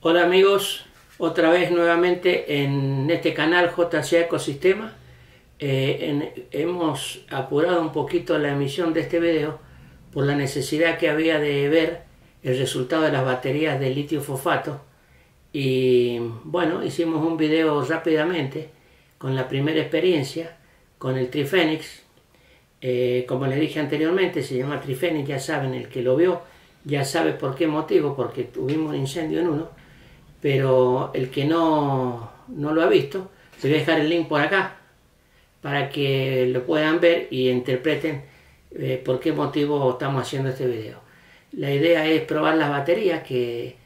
Hola amigos, otra vez nuevamente en este canal JC Ecosistema. Eh, hemos apurado un poquito la emisión de este video por la necesidad que había de ver el resultado de las baterías de litio fosfato. Y bueno, hicimos un video rápidamente con la primera experiencia con el Trifenix. Eh, como les dije anteriormente, se llama Trifénix, ya saben, el que lo vio ya sabe por qué motivo, porque tuvimos un incendio en uno pero el que no, no lo ha visto, se voy a dejar el link por acá para que lo puedan ver y interpreten eh, por qué motivo estamos haciendo este video. La idea es probar las baterías que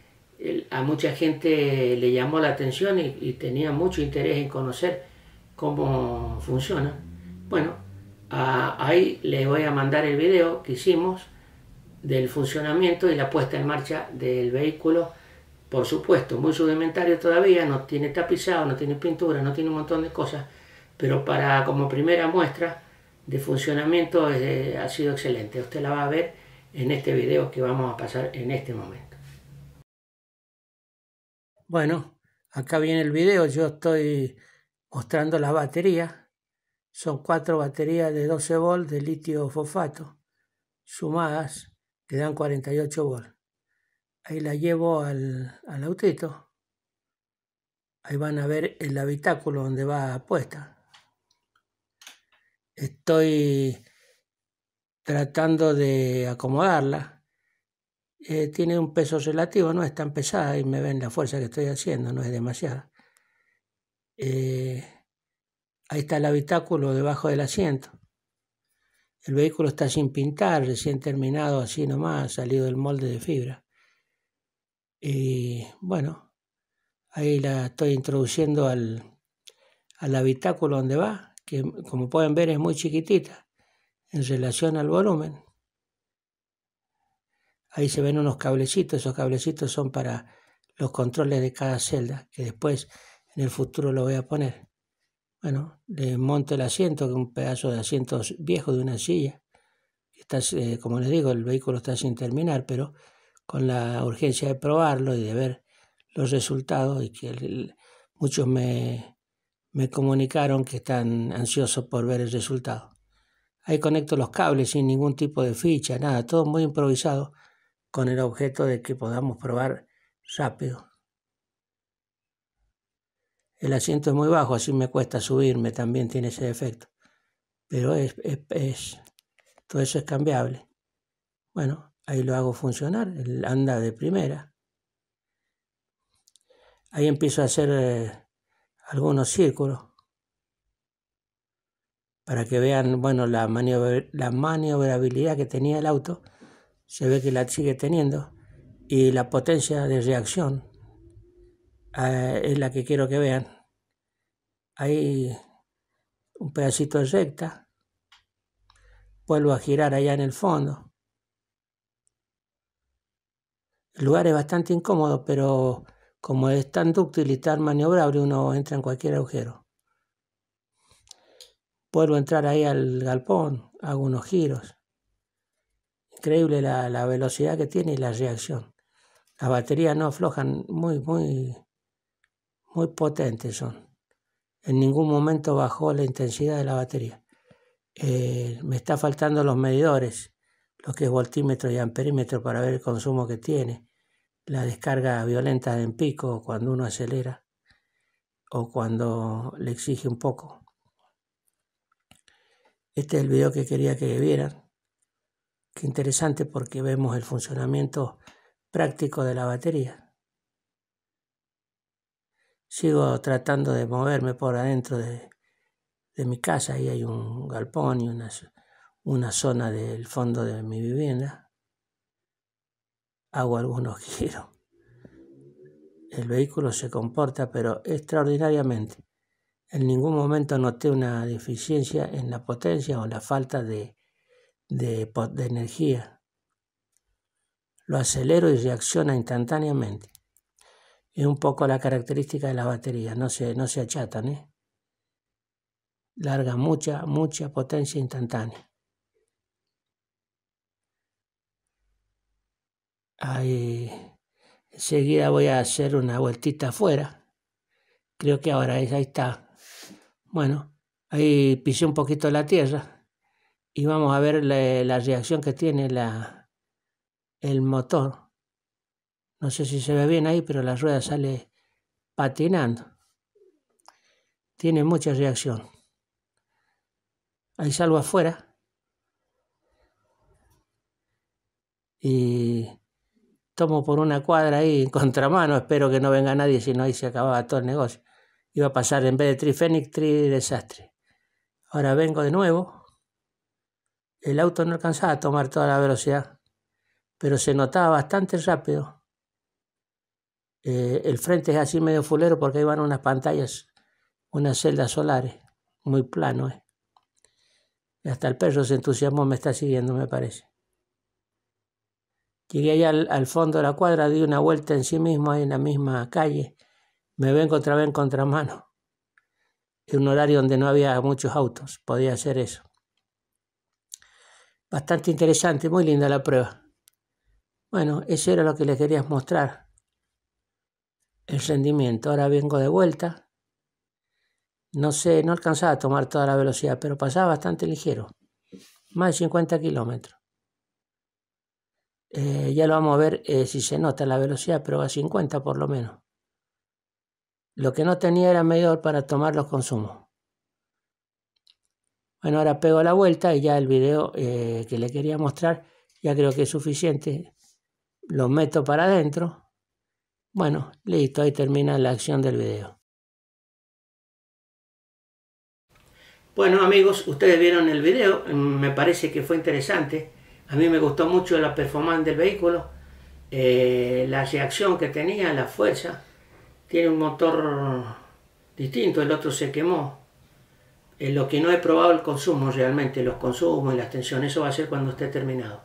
a mucha gente le llamó la atención y, tenía mucho interés en conocer cómo funciona. Bueno, ahí les voy a mandar el video que hicimos del funcionamiento y la puesta en marcha del vehículo por supuesto, muy rudimentario todavía, no tiene tapizado, no tiene pintura, no tiene un montón de cosas, pero para como primera muestra de funcionamiento eh, ha sido excelente. Usted la va a ver en este video que vamos a pasar en este momento. Bueno, acá viene el video, yo estoy mostrando las baterías. Son cuatro baterías de 12 volts de litio fosfato sumadas que dan 48 volts ahí la llevo al, autito. Ahí van a ver el habitáculo donde va puesta. Estoy tratando de acomodarla. Eh, tiene un peso relativo, no es tan pesada y me ven la fuerza que estoy haciendo, no es demasiada. Eh, ahí está el habitáculo debajo del asiento. El vehículo está sin pintar, recién terminado así nomás, salido del molde de fibra. Y bueno, ahí la estoy introduciendo al, habitáculo donde va, que como pueden ver es muy chiquitita en relación al volumen. Ahí se ven unos cablecitos, esos cablecitos son para los controles de cada celda, que después en el futuro lo voy a poner. Bueno, le monto el asiento, que es un pedazo de asiento viejo de una silla. Está, eh, como les digo, el vehículo está sin terminar, pero con la urgencia de probarlo y de ver los resultados y que muchos me, me comunicaron que están ansiosos por ver el resultado. Ahí conecto los cables sin ningún tipo de ficha, nada, todo muy improvisado con el objeto de que podamos probar rápido. El asiento es muy bajo, así me cuesta subirme, también tiene ese defecto. Pero es, es todo eso es cambiable. Bueno, Ahí lo hago funcionar, anda de primera. Ahí empiezo a hacer eh, algunos círculos para que vean bueno, la, la maniobrabilidad que tenía el auto. Se ve que la sigue teniendo y la potencia de reacción eh, es la que quiero que vean. Ahí un pedacito de recta. Vuelvo a girar allá en el fondo. El lugar es bastante incómodo, pero como es tan dúctil y tan maniobrable, uno entra en cualquier agujero. Puedo entrar ahí al galpón, hago unos giros. Increíble la, velocidad que tiene y la reacción. Las baterías no aflojan, muy, muy, muy potentes son. En ningún momento bajó la intensidad de la batería. Eh, me está faltando los medidores lo que es voltímetro y amperímetro para ver el consumo que tiene, la descarga violenta en pico cuando uno acelera o cuando le exige un poco. Este es el video que quería que vieran. Qué interesante porque vemos el funcionamiento práctico de la batería. Sigo tratando de moverme por adentro de, mi casa. Ahí hay un galpón y unas una zona del fondo de mi vivienda, hago algunos giros. El vehículo se comporta, pero extraordinariamente. En ningún momento noté una deficiencia en la potencia o la falta de, de, de energía. Lo acelero y reacciona instantáneamente. Es un poco la característica de las baterías, no se, no se achatan. ¿eh? Larga mucha, mucha potencia instantánea. Ahí, enseguida voy a hacer una vueltita afuera. Creo que ahora ahí está. Bueno, ahí pisé un poquito la tierra y vamos a ver la, reacción que tiene la, el motor. No sé si se ve bien ahí, pero la rueda sale patinando. Tiene mucha reacción. Ahí salgo afuera. Y como por una cuadra ahí en contramano, espero que no venga nadie, si no ahí se acababa todo el negocio. Iba a pasar en vez de trifénix, tri desastre. Ahora vengo de nuevo. El auto no alcanzaba a tomar toda la velocidad, pero se notaba bastante rápido. Eh, el frente es así medio fulero porque ahí van unas pantallas, unas celdas solares, muy plano. Eh. Y Hasta el perro se entusiasmó, me está siguiendo, me parece. Llegué allá al, fondo de la cuadra, di una vuelta en sí mismo, ahí en la misma calle. Me ven contra ven contramano. En un horario donde no había muchos autos, podía hacer eso. Bastante interesante, muy linda la prueba. Bueno, eso era lo que les quería mostrar. El rendimiento. Ahora vengo de vuelta. No sé, no alcanzaba a tomar toda la velocidad, pero pasaba bastante ligero. Más de 50 kilómetros. Eh, ya lo vamos a ver eh, si se nota la velocidad, pero va a 50 por lo menos. Lo que no tenía era medidor para tomar los consumos. Bueno, ahora pego la vuelta y ya el video eh, que le quería mostrar ya creo que es suficiente. Lo meto para adentro. Bueno, listo, ahí termina la acción del video. Bueno amigos, ustedes vieron el video, mm, me parece que fue interesante a mí me gustó mucho la performance del vehículo, eh, la reacción que tenía, la fuerza. Tiene un motor distinto, el otro se quemó. Eh, lo que no he probado el consumo realmente, los consumos y las tensiones, eso va a ser cuando esté terminado.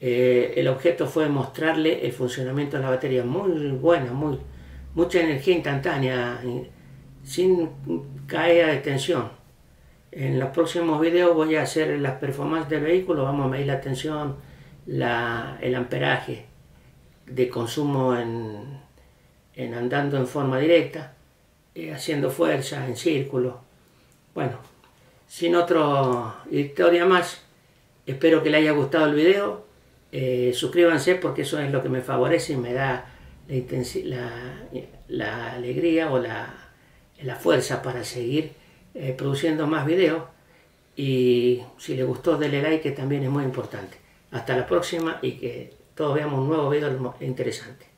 Eh, el objeto fue mostrarle el funcionamiento de la batería, muy buena, muy, mucha energía instantánea, sin caída de tensión. En los próximos videos voy a hacer las performances del vehículo, vamos a medir la tensión, el amperaje de consumo en, en andando en forma directa, eh, haciendo fuerza en círculo. Bueno, sin otra historia más, espero que les haya gustado el video. Eh, suscríbanse porque eso es lo que me favorece y me da la, alegría o la, la fuerza para seguir eh, produciendo más videos y si les gustó denle like que también es muy importante. Hasta la próxima y que todos veamos un nuevo video interesante.